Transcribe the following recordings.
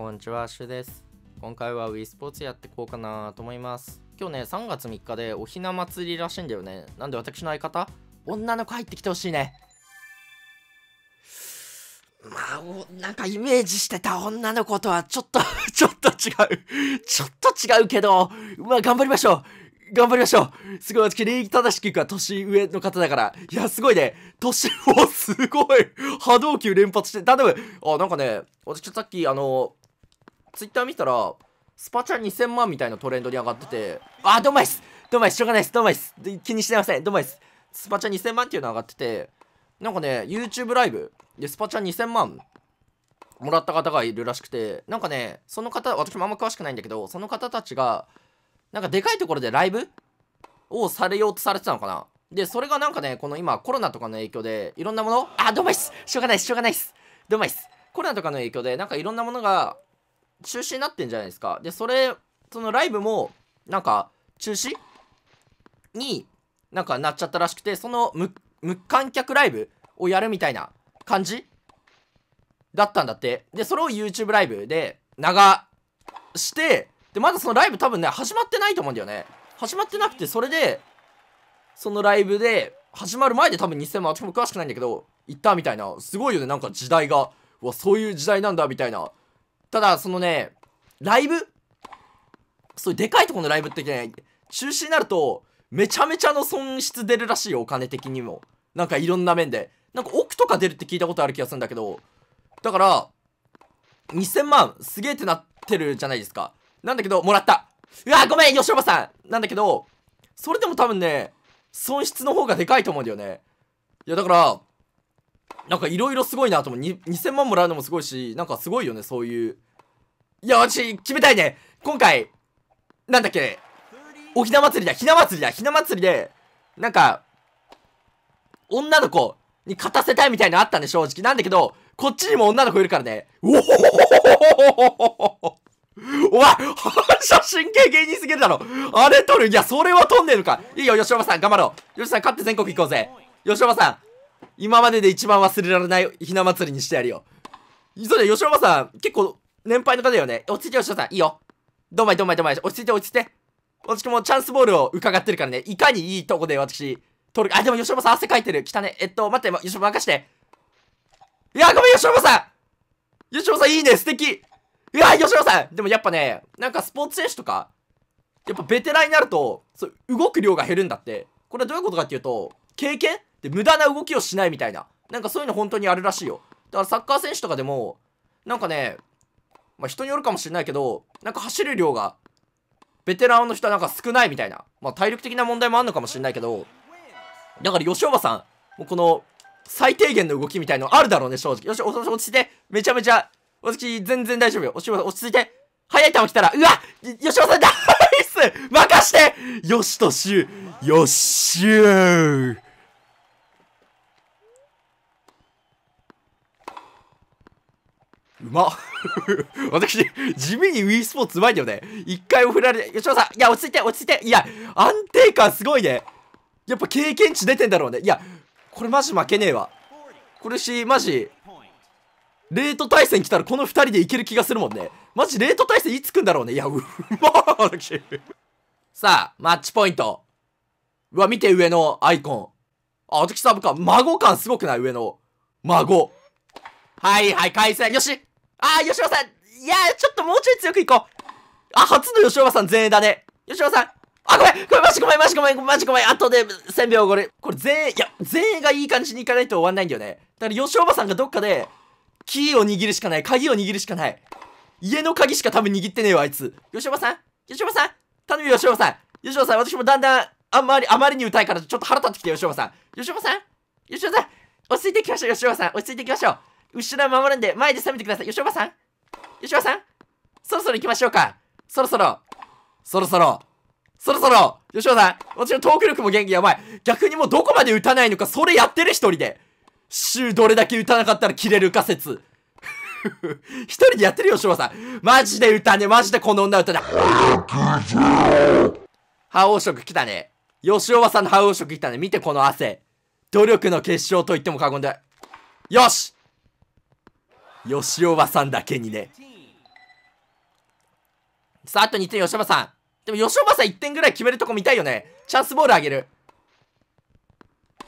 こんにちは、シュです。今回は w e スポーツやっていこうかなと思います。今日ね、3月3日でおひな祭りらしいんだよね。なんで私の相方、女の子入ってきてほしいね。まあ、なんかイメージしてた女の子とはちょっと ちょっと違うちょっと違うけど、まあ頑張りましょう。頑張りましょうすごい、私、礼儀正しくか年上の方だから。いや、すごいね。年をすごい波動球連発して、頼むあ、なんかね、私ちょっとさっき、あの、ツイッター見たら、スパチャ2000万みたいなトレンドに上がってて、あ、ドうもイスドどうもしょうがないですドバイスっ気にしてませんドうもいスパチャ2000万っていうの上がってて、なんかね、YouTube ライブでスパチャ2000万もらった方がいるらしくて、なんかね、その方、私もあんま詳しくないんだけど、その方たちが、なんかでかいところでライブをされようとされてたのかなで、それがなんかね、この今コロナとかの影響で、いろんなもの、あ、ドうもイスしょうがないですしょうがないですドうもいコロナとかの影響で、なんかいろんなものが中止になってんじゃないですか。で、それ、そのライブも、なんか、中止に、なんかなっちゃったらしくて、その無、無観客ライブをやるみたいな感じだったんだって。で、それを YouTube ライブで流して、で、まだそのライブ多分ね、始まってないと思うんだよね。始まってなくて、それで、そのライブで、始まる前で多分2000万、私も詳しくないんだけど、行ったみたいな、すごいよね、なんか時代が。うわ、そういう時代なんだ、みたいな。ただ、そのね、ライブそういうでかいとこのライブってね、中止になると、めちゃめちゃの損失出るらしいよ、お金的にも。なんかいろんな面で。なんか億とか出るって聞いたことある気がするんだけど、だから、2000万、すげえってなってるじゃないですか。なんだけど、もらったうわごめん吉岡さんなんだけど、それでも多分ね、損失の方がでかいと思うんだよね。いや、だから、なんかいろいろすごいなと思う2000万もらうのもすごいしなんかすごいよねそういういや私決めたいね今回なんだっけおひな祭りだひな祭りだひな祭りでなんか女の子に勝たせたいみたいなのあったね、正直なんだけどこっちにも女の子いるからねおおお前、反射神経芸人すぎるだろあれ取るいや、それは取んねえのかいいよ、吉岡さん、頑張ろう吉岡さん、勝って全国行こうぜ吉岡さん、今までで一番忘れられないひな祭りにしてやるよ。そうだよ、吉岡さん、結構、年配の方だよね。落ち着いて吉岡さん。いいよ。どんまいどんまいどんまい。落ち着いて、落ち着いて。私もチャンスボールを伺ってるからね。いかにいいとこで私、取るか。あ、でも吉岡さん、汗かいてる。汚ね。えっと、待って、吉岡任して。いや、ごめん、吉岡さん吉岡さん、いいね、素敵いや、吉岡さんでもやっぱね、なんかスポーツ選手とか、やっぱベテランになると、そう動く量が減るんだって。これはどういうことかっていうと、経験で無駄な動きをしないみたいななんかそういうの本当にあるらしいよだからサッカー選手とかでもなんかねまあ人によるかもしれないけどなんか走る量がベテランの人はなんか少ないみたいなまあ体力的な問題もあるのかもしれないけどだから吉岡さんもうこの最低限の動きみたいのあるだろうね正直よし落ち着いてめちゃめちゃ私全然大丈夫よ吉さん落ち着いて速い球来たらうわ吉岡さんス任してよしとしゅよっしゅーうま 私、地味に Wii スポーツうまいんだよね。一回も振られて、吉野さん、いや、落ち着いて、落ち着いて。いや、安定感すごいね。やっぱ経験値出てんだろうね。いや、これマジ負けねえわ。これし、マジ、レート対戦来たらこの二人でいける気がするもんね。マジレート対戦いつ来んだろうね。いや、うま私。さあ、マッチポイント。うわ、見て上のアイコン。あ、私サブか。孫感すごくない上の。孫。はいはい、回線。よしああ、吉野さんいやー、ちょっともうちょい強くいこうあ、初の吉野さん前衛だね。吉野さんあ、ごめんごめんマジごめんマジごめんマジごめん後で1000秒これ。これ前衛、いや、前衛がいい感じにいかないと終わんないんだよね。だから吉野さんがどっかで、キーを握るしかない。鍵を握るしかない。家の鍵しか多分握ってねえよ、あいつ。吉野さん吉野さん頼むよ、吉野さん吉野さん、私もだんだん、あんまり、あまりに歌いからちょっと腹立ってきて、吉野さん。吉野さん吉野さん落ち着いてきましょう、吉野さん。落ち着いていきましょう。後ろは守るんで、前で攻めてください。吉岡さん吉岡さんそろそろ行きましょうか。そろそろ。そろそろ。そろそろ。吉岡さん。私のトーク力も元気やばい。逆にもうどこまで打たないのか、それやってる一人で。週どれだけ打たなかったら切れる仮説。一人でやってるよ、吉岡さん。マジでたね。マジでこの女たね。覇王色来たね。吉岡さんの覇王色来たね。見てこの汗。努力の結晶と言っても過言だ。よし吉尾さんだけにね。さあ、あと2点、吉尾さん。でも、吉尾さん1点ぐらい決めるとこ見たいよね。チャンスボールあげる。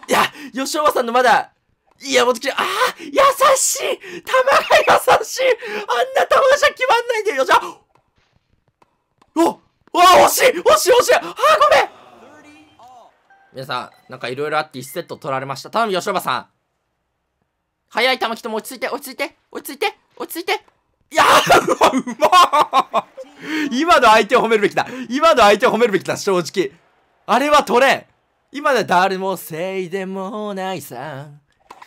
いや、吉尾さんのまだ、いや、もちああ優しい球が優しいあんな球じゃ決まんないんだよ、吉尾おお惜しい惜しい惜しいあー、ごめん皆さん、なんかいろいろあって1セット取られました。頼む、吉尾さん。速い球来ても落ち着いて、落ち着いて、落ち着いて、落ち着いて。いやー、うま今の相手を褒めるべきだ。今の相手を褒めるべきだ、正直。あれは取れん。今で誰もせいでもないさ。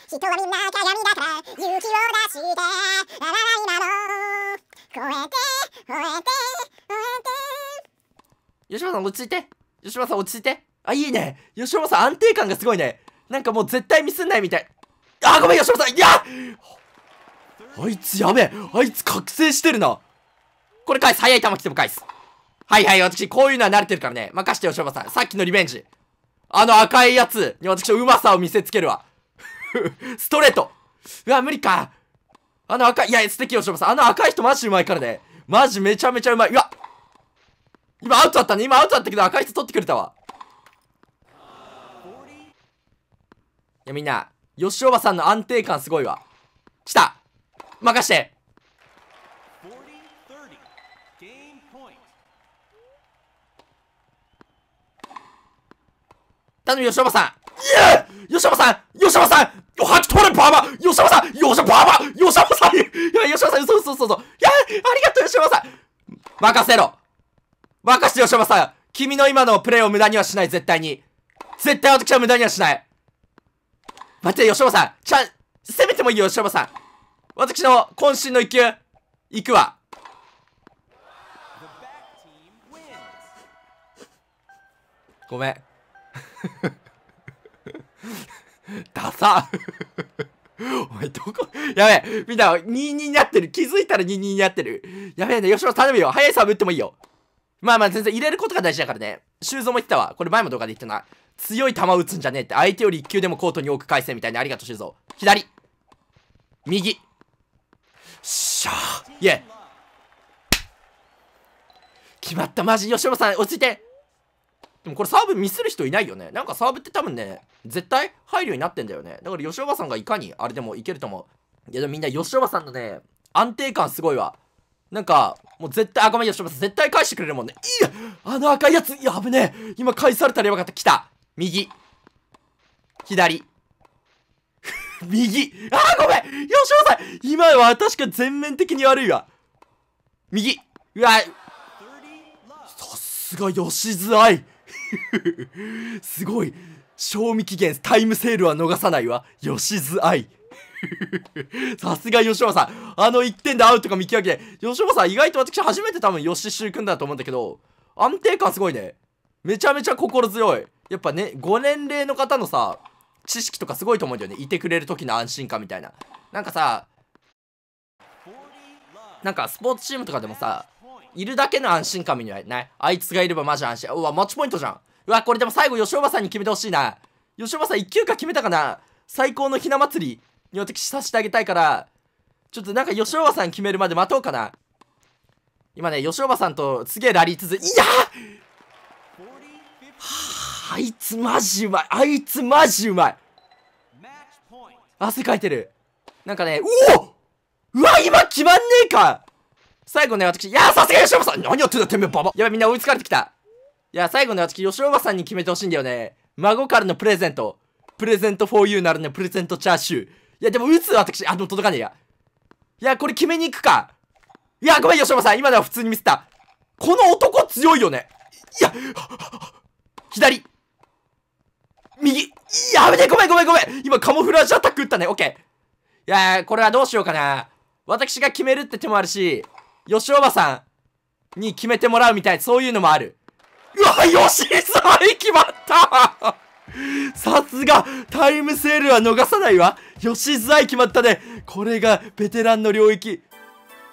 人はみんな鏡だから勇気を出して、あらないなの。超えて、超えて、超えて。吉村さん落ち着いて。吉村さん落ち着いて。あ、いいね。吉村さん安定感がすごいね。なんかもう絶対ミスんないみたい。あ、ごめん、吉村さん。いやあいつやべえ。あいつ覚醒してるな。これ返す。早い球来ても返す。はいはい、私、こういうのは慣れてるからね。任してよ、しょさん。さっきのリベンジ。あの赤いやつに私のうまさを見せつけるわ。ストレート。うわ、無理か。あの赤い、いや、素敵よ、しょさん。あの赤い人マジうまいからね。マジめちゃめちゃうまい。うわ今アウトだったね。今アウトだったけど赤い人取ってくれたわ。いや、みんな、吉おばさんの安定感すごいわ。来た任して頼む、吉おばさん。いえ吉おばさん吉おばさんよはちとればば吉おばさん吉おばば吉おばさんいや、吉おばさん、そうそうそうそう。いや、ありがとう、吉おばさん任せろ任せて、吉おばさん君の今のプレイを無駄にはしない、絶対に。絶対私は無駄にはしない。待って、吉本さん。ちゃん、攻めてもいいよ、吉本さん。私の渾身の一球、いくわ。ごめん。ダサお前どこ、やべえ、みんな2-2になってる。気づいたら2-2になってる。やべえね、吉野頼むよ。早いサーブ打ってもいいよ。まあまあ全然入れることが大事だからね。修造も言ってたわ。これ前も動画で言ったな。強い球打つんじゃねえって。相手より1球でもコートに多く返せみたいにありがとう、るぞ左。右。しゃー。いえ決まった。マジ、吉野さん、落ち着いて。でもこれサーブミスる人いないよね。なんかサーブって多分ね、絶対配慮になってんだよね。だから吉岡さんがいかにあれでもいけると思う。いやでもみんな吉岡さんのね、安定感すごいわ。なんか、もう絶対、あ、ごめん、吉岡さん、絶対返してくれるもんね。いやあの赤いやつ、いや、危ねえ。今返されたらやばかった。来た。右。左。右。あーごめん吉野さん今は確か全面的に悪いわ。右。うわさすが吉津愛 すごい。賞味期限、タイムセールは逃さないわ。吉津愛。さすが吉本さん。あの1点でアウトか見極め。て吉本さん、意外と私初めて多分吉く君だと思うんだけど、安定感すごいね。めちゃめちゃ心強い。やっぱねご年齢の方のさ知識とかすごいと思うんだよねいてくれる時の安心感みたいななんかさなんかスポーツチームとかでもさいるだけの安心感みたいないあいつがいればマジ安心うわマッチポイントじゃんうわこれでも最後吉岡さんに決めてほしいな吉岡さん1級か決めたかな最高のひな祭りに私させてあげたいからちょっとなんか吉岡さん決めるまで待とうかな今ね吉岡さんとすげえラリー続いいやーあいつマジうまいあいつマジうまい汗かいてるなんかねうおうわ今決まんねえか最後ね私いやさすが吉野さん何やってんだてめえババやばいみんな追いつかれてきたいや最後ね私吉野さんに決めてほしいんだよね孫からのプレゼントプレゼントフォーユーならねプレゼントチャーシューいやでも打つ私あでも届かねえやいやこれ決めに行くかいやごめん吉野さん今では普通に見せたこの男強いよねいや左右やめてごめんごめんごめん今カモフラージュアタック打ったねオッケーいやーこれはどうしようかな私が決めるって手もあるし吉おばさんに決めてもらうみたいそういうのもあるうわ吉井さん決まったさすがタイムセールは逃さないわ吉沢決まったねこれがベテランの領域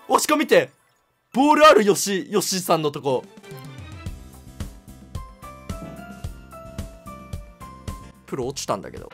おしか見てボールある吉吉さんのとこプル落ちたんだけど